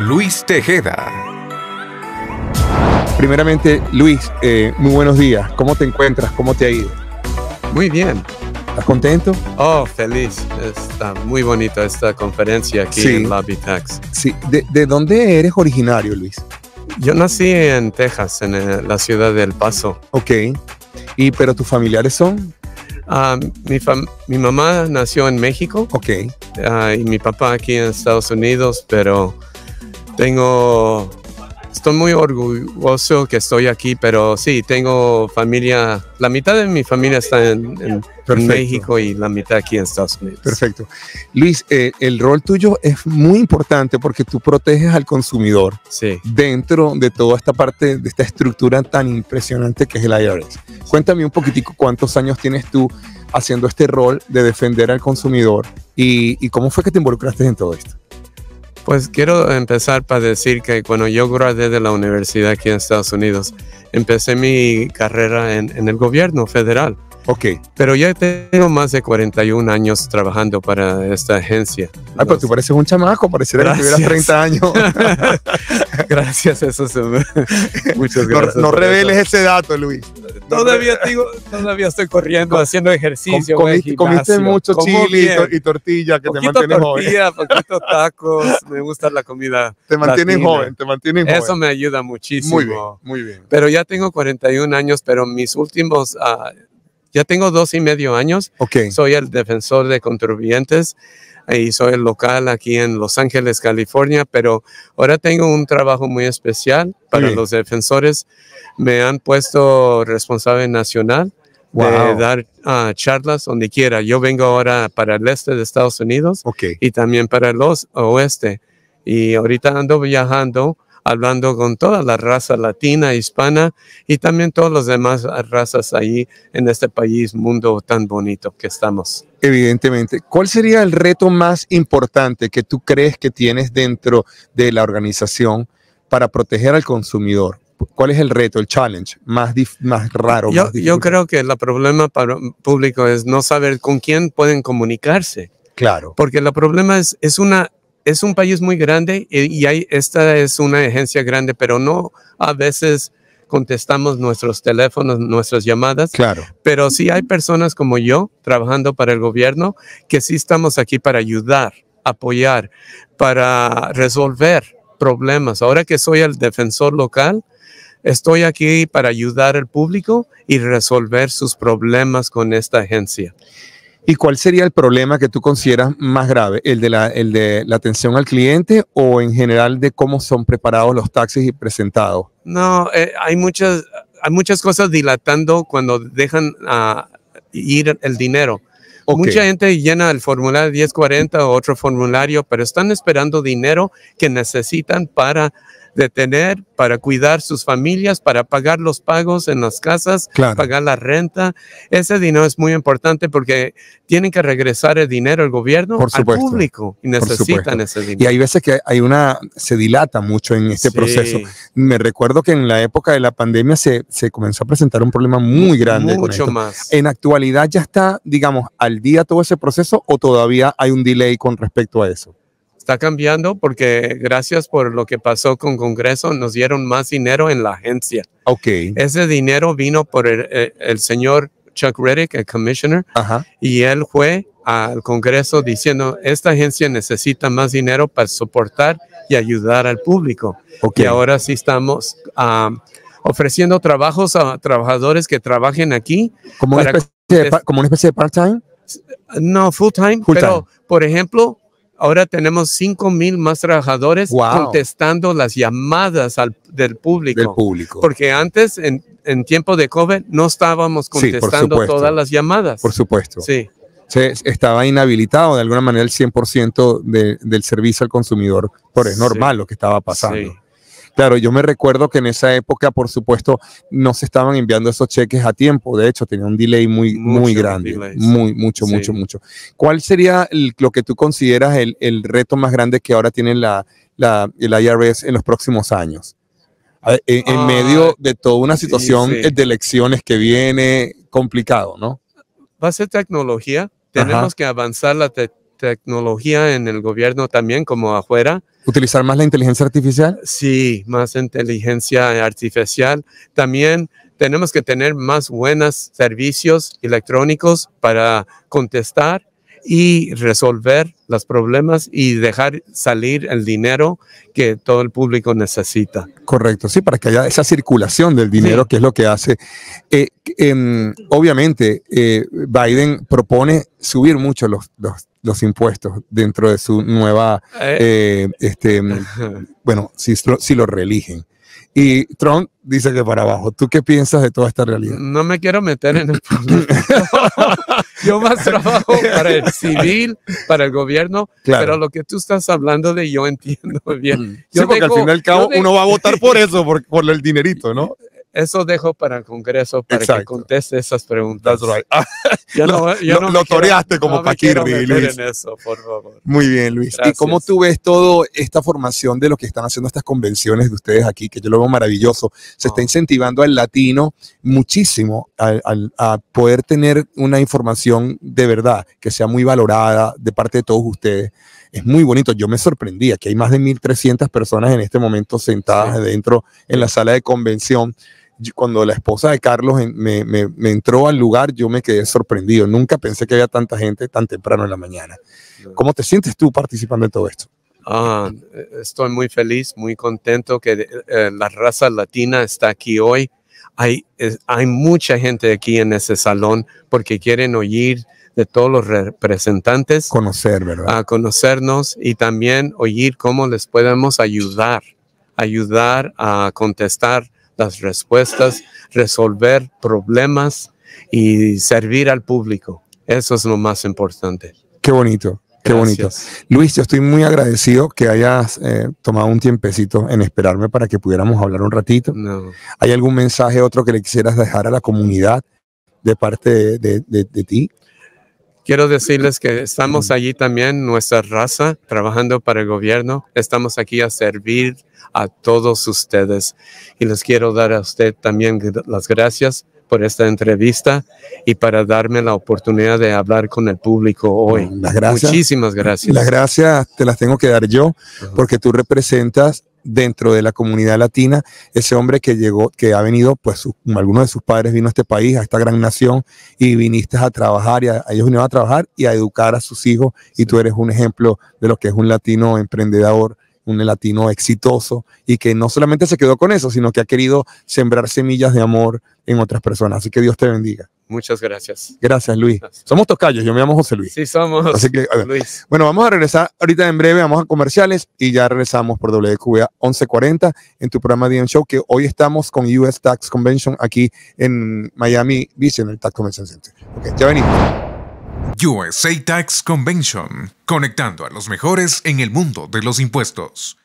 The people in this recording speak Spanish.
Luis Tejeda. Primeramente, Luis, eh, muy buenos días. ¿Cómo te encuentras? ¿Cómo te ha ido? Muy bien. ¿Estás contento? Oh, feliz. Está muy bonita esta conferencia aquí en en Tax. Sí. ¿De, dónde eres originario, Luis? Yo nací en Texas, en eh, la ciudad de El Paso. Ok. ¿Y pero tus familiares son? Ah, mi, mi, mamá nació en México. Ok. Ah, y mi papá aquí en Estados Unidos, pero tengo, estoy muy orgulloso que estoy aquí, pero sí, tengo familia, la mitad de mi familia está en, México y la mitad aquí en Estados Unidos. Perfecto. Luis, eh, el rol tuyo es muy importante porque tú proteges al consumidor dentro de toda esta parte, de esta estructura tan impresionante que es el IRS. Cuéntame un poquitico cuántos años tienes tú haciendo este rol de defender al consumidor y cómo fue que te involucraste en todo esto. Pues quiero empezar para decir que cuando yo gradué de la universidad aquí en Estados Unidos, empecé mi carrera en, el gobierno federal. Ok. Pero ya tengo más de 41 años trabajando para esta agencia. Ay, ah, pero pues tú pareces un chamaco, pareciera que tuvieras 30 años. gracias, eso es... Muchas gracias. No, reveles ese dato, Luis todavía, digo, todavía estoy corriendo, haciendo ejercicio. comiste, mucho chile y, tortilla que te mantiene joven. Poquito tacos, me gusta la comida. Te mantienen joven, te mantienen joven. Eso me ayuda muchísimo. Muy bien, Pero ya tengo 41 años, pero mis últimos... Ah, ya tengo dos y medio años. Soy el defensor de contribuyentes y soy el local aquí en Los Ángeles, California, pero ahora tengo un trabajo muy especial para los defensores. Me han puesto responsable nacional de dar ah, charlas donde quiera. Yo vengo ahora para el este de Estados Unidos y también para el oeste. Y ahorita ando viajando hablando con toda la raza latina, hispana y también todas las demás razas ahí en este país, mundo tan bonito que estamos. Evidentemente, ¿cuál sería el reto más importante que tú crees que tienes dentro de la organización para proteger al consumidor? ¿Cuál es el reto, el challenge más, más raro? Yo, yo, creo que el problema para el público es no saber con quién pueden comunicarse. Claro. Porque el problema es, es una es un país muy grande eh, y hay, esta es una agencia grande, pero no a veces contestamos nuestros teléfonos, nuestras llamadas. Claro. Pero sí hay personas como yo trabajando para el gobierno que sí estamos aquí para ayudar, apoyar, para resolver problemas. Ahora que soy el defensor local, estoy aquí para ayudar al público y resolver sus problemas con esta agencia. ¿Y cuál sería el problema que tú consideras más grave? ¿El de, la, ¿El de la atención al cliente o en general de cómo son preparados los taxis y presentados? No, eh, hay, muchas, hay muchas cosas dilatando cuando dejan ah, ir el dinero. O Mucha gente llena el formulario 1040 o otro formulario, pero están esperando dinero que necesitan para de tener para cuidar sus familias, para pagar los pagos en las casas, pagar la renta. Ese dinero es muy importante porque tienen que regresar el dinero al gobierno al público y necesitan ese dinero. Y hay veces que hay una, se dilata mucho en este proceso. Me recuerdo que en la época de la pandemia se, se comenzó a presentar un problema muy grande. Mucho más. En actualidad ya está, digamos, al día todo ese proceso o todavía hay un delay con respecto a eso? está cambiando porque gracias por lo que pasó con Congreso, nos dieron más dinero en la agencia. Ok. Ese dinero vino por el, eh, señor Chuck Reddick, el commissioner, y él fue al Congreso diciendo, esta agencia necesita más dinero para soportar y ayudar al público. Okay. Y ahora sí estamos ofreciendo trabajos a trabajadores que trabajen aquí. ¿Como, una, especie de, part-time? No, full-time, pero, por ejemplo, Ahora tenemos cinco mil más trabajadores contestando las llamadas al, del, público, Porque antes, en, tiempo de COVID, no estábamos contestando todas las llamadas. Por supuesto. Sí. Se estaba inhabilitado de alguna manera el 100% de, del servicio al consumidor, pero es normal lo que estaba pasando. Claro, yo me recuerdo que en esa época, por supuesto, no se estaban enviando esos cheques a tiempo. De hecho, tenía un delay muy, muy grande. muy, mucho, mucho, mucho. ¿Cuál sería lo que tú consideras el, reto más grande que ahora tiene la, el IRS en los próximos años? en, medio ah, de toda una situación eh, de elecciones que viene complicado, ¿no? Va a ser tecnología. Tenemos que avanzar la tecnología tecnología en el gobierno también como afuera. ¿Utilizar más la inteligencia artificial? Sí, más inteligencia artificial. También tenemos que tener más buenos servicios electrónicos para contestar y resolver los problemas y dejar salir el dinero que todo el público necesita. Correcto, sí, para que haya esa circulación del dinero, que es lo que hace. Eh, em, obviamente, eh, Biden propone subir mucho los, impuestos dentro de su nueva, eh. Este, em, bueno, si, si lo reeligen y Trump dice que para abajo. ¿Tú qué piensas de toda esta realidad? No me quiero meter en el problema. Yo más trabajo para el civil, para el gobierno, pero lo que tú estás hablando de yo entiendo bien. Mm. Yo sí, porque al fin y al cabo uno va a votar por eso, por el dinerito, ¿no? Eso dejo para el Congreso para que conteste esas preguntas. Ah, lo, no, lo, toreaste como no Paquirri, Luis. En eso, por favor. Muy bien, Luis. ¿Y cómo tú ves toda esta formación de lo que están haciendo estas convenciones de ustedes aquí, que yo lo veo maravilloso? Se está ah. incentivando al latino muchísimo a, poder tener una información de verdad que sea muy valorada de parte de todos ustedes. Es muy bonito. Yo me sorprendía que hay más de 1.300 personas en este momento sentadas adentro en la sala de convención cuando la esposa de Carlos me, entró al lugar, yo me quedé sorprendido. Nunca pensé que había tanta gente tan temprano en la mañana. ¿Cómo te sientes tú participando en todo esto? Ah, estoy muy feliz, muy contento que eh, eh, la raza latina está aquí hoy. Hay, hay mucha gente aquí en ese salón porque quieren oír de todos los representantes. Conocer, ¿verdad? A ah, conocernos y también oír cómo les podemos ayudar, ayudar a contestar las respuestas, resolver problemas y servir al público. Eso es lo más importante. Qué bonito. Qué bonito. Luis, yo estoy muy agradecido que hayas eh, tomado un tiempecito en esperarme para que pudiéramos hablar un ratito. ¿Hay algún mensaje otro que le quisieras dejar a la comunidad de parte de ti? Quiero decirles que estamos allí también, nuestra raza, trabajando para el gobierno. Estamos aquí a servir a todos ustedes. Y les quiero dar a usted también las gracias por esta entrevista y para darme la oportunidad de hablar con el público hoy. Muchísimas gracias. Las gracias te las tengo que dar yo, porque tú representas dentro de la comunidad latina, ese hombre que llegó, que ha venido, pues algunos de sus padres vino a este país, a esta gran nación, y viniste a trabajar, y a, ellos vinieron a trabajar y a educar a sus hijos, y tú eres un ejemplo de lo que es un latino emprendedor un latino exitoso y que no solamente se quedó con eso, sino que ha querido sembrar semillas de amor en otras personas. Así que Dios te bendiga. Muchas gracias. Gracias, Luis. Somos Toscallos, yo me llamo José Luis. Sí, somos. Luis. Bueno, vamos a regresar ahorita en breve, vamos a comerciales y ya regresamos por WQA 1140 en tu programa DM Show, que hoy estamos con US Tax Convention aquí en Miami Beach, en el Tax Convention Center. Okay, ya venimos. USA Tax Convention, conectando a los mejores en el mundo de los impuestos.